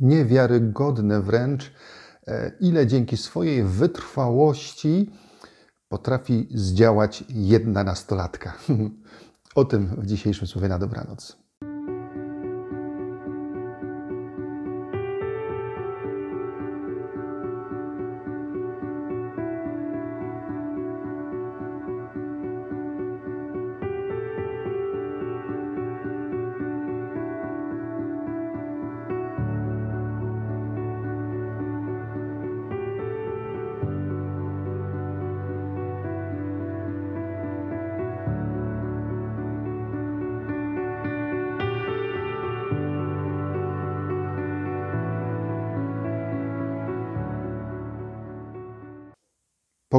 niewiarygodne wręcz, e, ile dzięki swojej wytrwałości potrafi zdziałać jedna nastolatka. O tym w dzisiejszym słowie na dobranoc.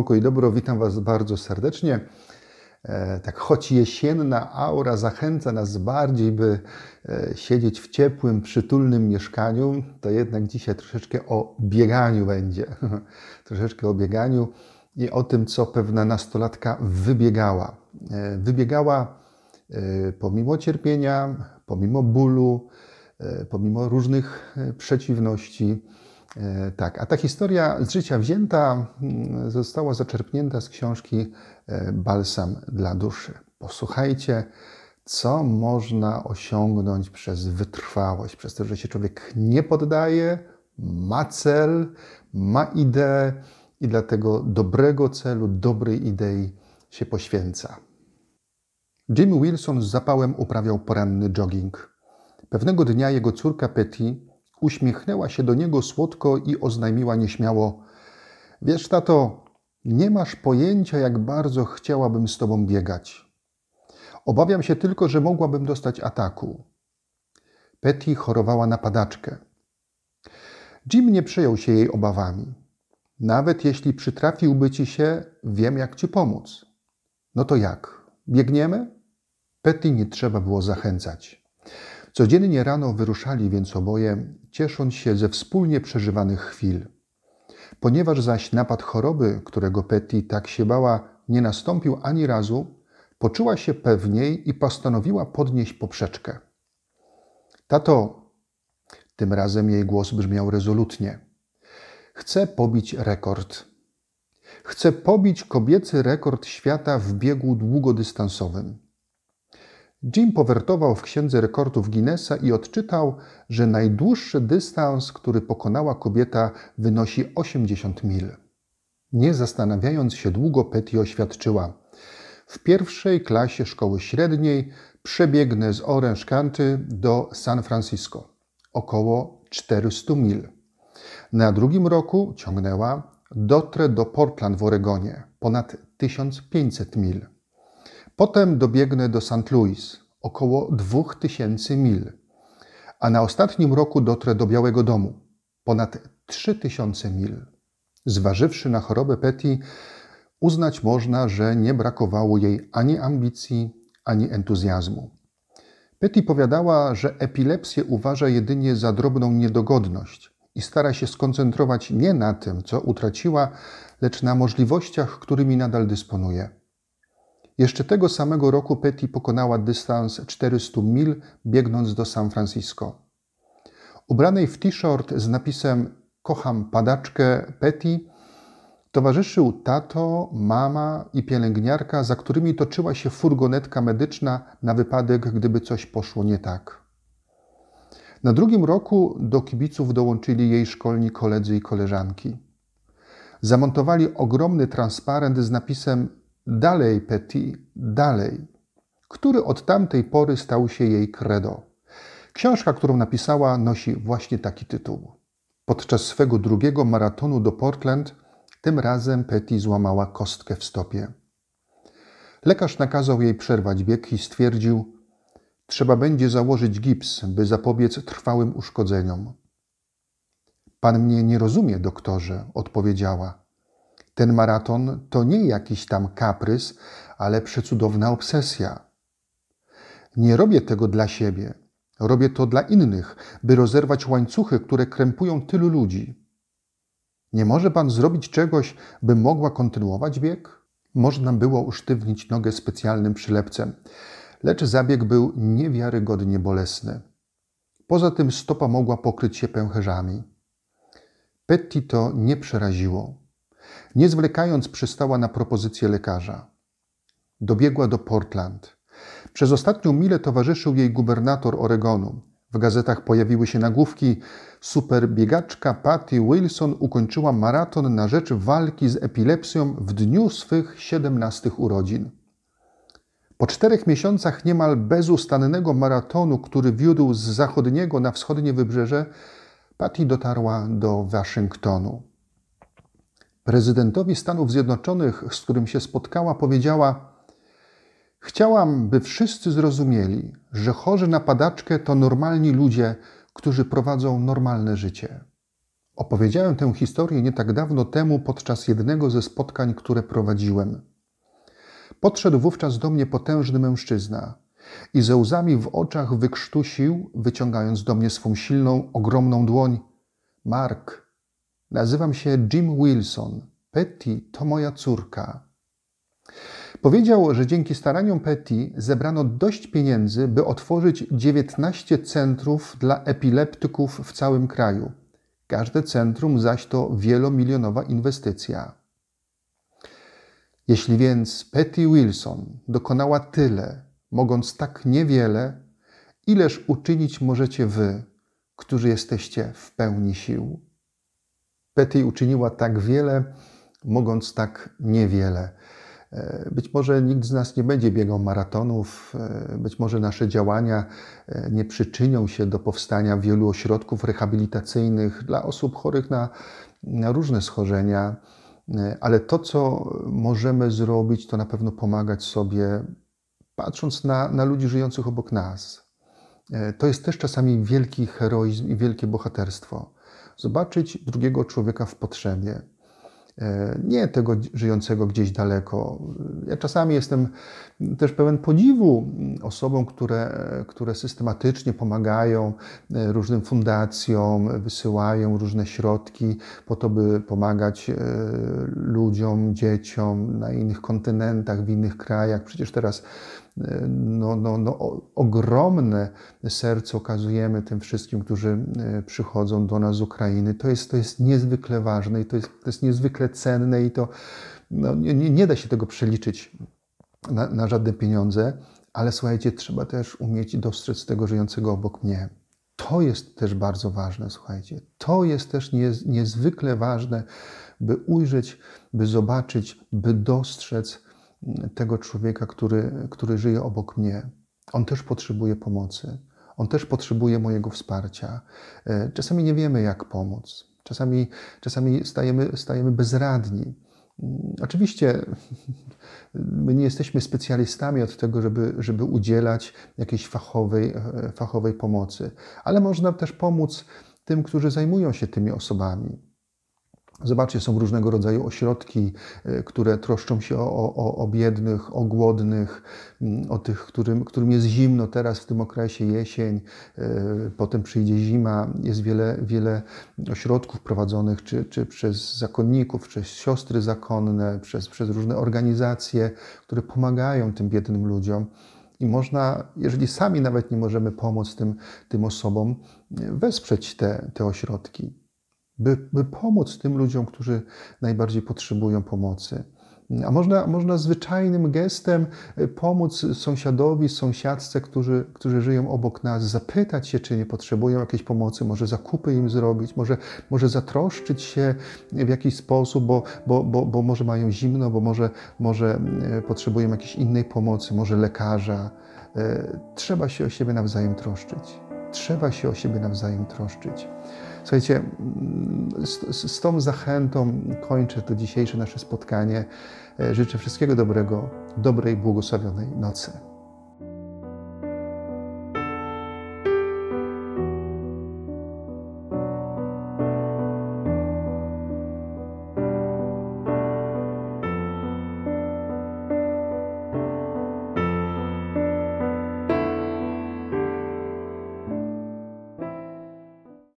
pokój i dobro, witam Was bardzo serdecznie. E, tak, choć jesienna aura zachęca nas bardziej, by e, siedzieć w ciepłym, przytulnym mieszkaniu, to jednak dzisiaj troszeczkę o bieganiu będzie. troszeczkę o bieganiu i o tym, co pewna nastolatka wybiegała. E, wybiegała pomimo cierpienia, pomimo bólu, pomimo różnych przeciwności E, tak, a ta historia z życia wzięta mm, została zaczerpnięta z książki e, Balsam dla duszy. Posłuchajcie, co można osiągnąć przez wytrwałość, przez to, że się człowiek nie poddaje, ma cel, ma ideę i dlatego dobrego celu, dobrej idei się poświęca. Jim Wilson z zapałem uprawiał poranny jogging. Pewnego dnia jego córka Petty uśmiechnęła się do niego słodko i oznajmiła nieśmiało: Wiesz, tato, nie masz pojęcia, jak bardzo chciałabym z tobą biegać. Obawiam się tylko, że mogłabym dostać ataku. Petty chorowała na padaczkę. Jim nie przejął się jej obawami. Nawet jeśli przytrafiłby ci się, wiem jak ci pomóc. No to jak? Biegniemy? Petty nie trzeba było zachęcać. Codziennie rano wyruszali więc oboje ciesząc się ze wspólnie przeżywanych chwil. Ponieważ zaś napad choroby, którego Petty tak się bała, nie nastąpił ani razu, poczuła się pewniej i postanowiła podnieść poprzeczkę. Tato, tym razem jej głos brzmiał rezolutnie. Chcę pobić rekord. Chcę pobić kobiecy rekord świata w biegu długodystansowym. Jim powertował w księdze rekordów Guinnessa i odczytał, że najdłuższy dystans, który pokonała kobieta, wynosi 80 mil. Nie zastanawiając się długo, Petty oświadczyła: W pierwszej klasie szkoły średniej przebiegnę z Orange County do San Francisco około 400 mil. Na drugim roku ciągnęła: Dotrę do Portland w Oregonie ponad 1500 mil. Potem dobiegnę do St. Louis, około 2000 mil, a na ostatnim roku dotrę do Białego Domu, ponad 3000 mil. Zważywszy na chorobę Petty, uznać można, że nie brakowało jej ani ambicji, ani entuzjazmu. Petty powiadała, że epilepsję uważa jedynie za drobną niedogodność i stara się skoncentrować nie na tym, co utraciła, lecz na możliwościach, którymi nadal dysponuje. Jeszcze tego samego roku Petty pokonała dystans 400 mil, biegnąc do San Francisco. Ubranej w t-shirt z napisem Kocham padaczkę Petty towarzyszył tato, mama i pielęgniarka, za którymi toczyła się furgonetka medyczna na wypadek, gdyby coś poszło nie tak. Na drugim roku do kibiców dołączyli jej szkolni koledzy i koleżanki. Zamontowali ogromny transparent z napisem Dalej, Petit, dalej, który od tamtej pory stał się jej credo. Książka, którą napisała, nosi właśnie taki tytuł. Podczas swego drugiego maratonu do Portland, tym razem Petty złamała kostkę w stopie. Lekarz nakazał jej przerwać bieg i stwierdził, trzeba będzie założyć gips, by zapobiec trwałym uszkodzeniom. Pan mnie nie rozumie, doktorze, odpowiedziała. Ten maraton to nie jakiś tam kaprys, ale przecudowna obsesja. Nie robię tego dla siebie. Robię to dla innych, by rozerwać łańcuchy, które krępują tylu ludzi. Nie może pan zrobić czegoś, by mogła kontynuować bieg? Można było usztywnić nogę specjalnym przylepcem, lecz zabieg był niewiarygodnie bolesny. Poza tym stopa mogła pokryć się pęcherzami. Petty to nie przeraziło. Nie zwlekając, przystała na propozycję lekarza. Dobiegła do Portland. Przez ostatnią milę towarzyszył jej gubernator Oregonu. W gazetach pojawiły się nagłówki: Superbiegaczka Patty Wilson ukończyła maraton na rzecz walki z epilepsją w dniu swych 17 urodzin. Po czterech miesiącach niemal bezustannego maratonu, który wiódł z zachodniego na wschodnie wybrzeże, Patty dotarła do Waszyngtonu prezydentowi Stanów Zjednoczonych, z którym się spotkała, powiedziała: Chciałam, by wszyscy zrozumieli, że chorzy na padaczkę to normalni ludzie, którzy prowadzą normalne życie. Opowiedziałem tę historię nie tak dawno temu podczas jednego ze spotkań, które prowadziłem. Podszedł wówczas do mnie potężny mężczyzna i ze łzami w oczach wykrztusił, wyciągając do mnie swą silną, ogromną dłoń: Mark, Nazywam się Jim Wilson. Petty to moja córka. Powiedział, że dzięki staraniom Petty zebrano dość pieniędzy, by otworzyć 19 centrów dla epileptyków w całym kraju. Każde centrum zaś to wielomilionowa inwestycja. Jeśli więc Petty Wilson dokonała tyle, mogąc tak niewiele, ileż uczynić możecie wy, którzy jesteście w pełni sił. Betty uczyniła tak wiele, mogąc tak niewiele. E, być może nikt z nas nie będzie biegał maratonów, e, być może nasze działania e, nie przyczynią się do powstania wielu ośrodków rehabilitacyjnych dla osób chorych na, na różne schorzenia, ale to, co możemy zrobić, to na pewno pomagać sobie, patrząc na, na ludzi żyjących obok nas. To jest też czasami wielki heroizm i wielkie bohaterstwo. Zobaczyć drugiego człowieka w potrzebie. E, nie tego żyjącego gdzieś daleko. Ja czasami jestem też pełen podziwu mm, osobom, które, e, które systematycznie pomagają e, różnym fundacjom, wysyłają różne środki po to, by pomagać ludziom, dzieciom na innych kontynentach, w innych krajach. Przecież teraz no, no, no, ogromne serce okazujemy tym wszystkim, którzy e, przychodzą do nas z Ukrainy. To jest, to jest niezwykle ważne i to jest, to jest niezwykle cenne i to no, nie, nie da się tego przeliczyć na, na żadne pieniądze, ale słuchajcie, trzeba też umieć dostrzec tego żyjącego obok mnie. To jest też bardzo ważne, słuchajcie. To jest też niez, niezwykle ważne, by ujrzeć, by zobaczyć, by dostrzec tego człowieka, który, który żyje obok mnie. On też potrzebuje pomocy. On też potrzebuje mojego wsparcia. E, czasami nie wiemy, jak pomóc. Czasami, czasami stajemy, stajemy bezradni. Mm, oczywiście my nie jesteśmy specjalistami od tego, żeby, żeby udzielać jakiejś fachowej, e, fachowej pomocy, ale można też pomóc tym, którzy zajmują się tymi osobami Zobaczcie, są różnego rodzaju ośrodki, e, które troszczą się o, o, o biednych, o głodnych, mm, o tych, którym, którym jest zimno teraz w tym okresie jesień, e, potem przyjdzie zima. Jest wiele, wiele ośrodków prowadzonych czy, czy przez zakonników, przez siostry zakonne, przez, przez różne organizacje, które pomagają tym biednym ludziom. I można, jeżeli sami nawet nie możemy pomóc tym, tym osobom, e, wesprzeć te, te ośrodki by, by pomóc tym ludziom, którzy najbardziej potrzebują pomocy. A można, można zwyczajnym gestem e, pomóc sąsiadowi, sąsiadce, którzy, którzy żyją obok nas, zapytać się, czy nie potrzebują jakiejś pomocy, może zakupy im zrobić, może, może zatroszczyć się w jakiś sposób, bo, bo, bo, bo może mają zimno, bo może, może e, potrzebują jakiejś innej pomocy, może lekarza. E, trzeba się o siebie nawzajem troszczyć trzeba się o siebie nawzajem troszczyć. Słuchajcie, mm, z, z tą zachętą kończę to dzisiejsze nasze spotkanie. E, życzę wszystkiego dobrego, dobrej, błogosławionej nocy.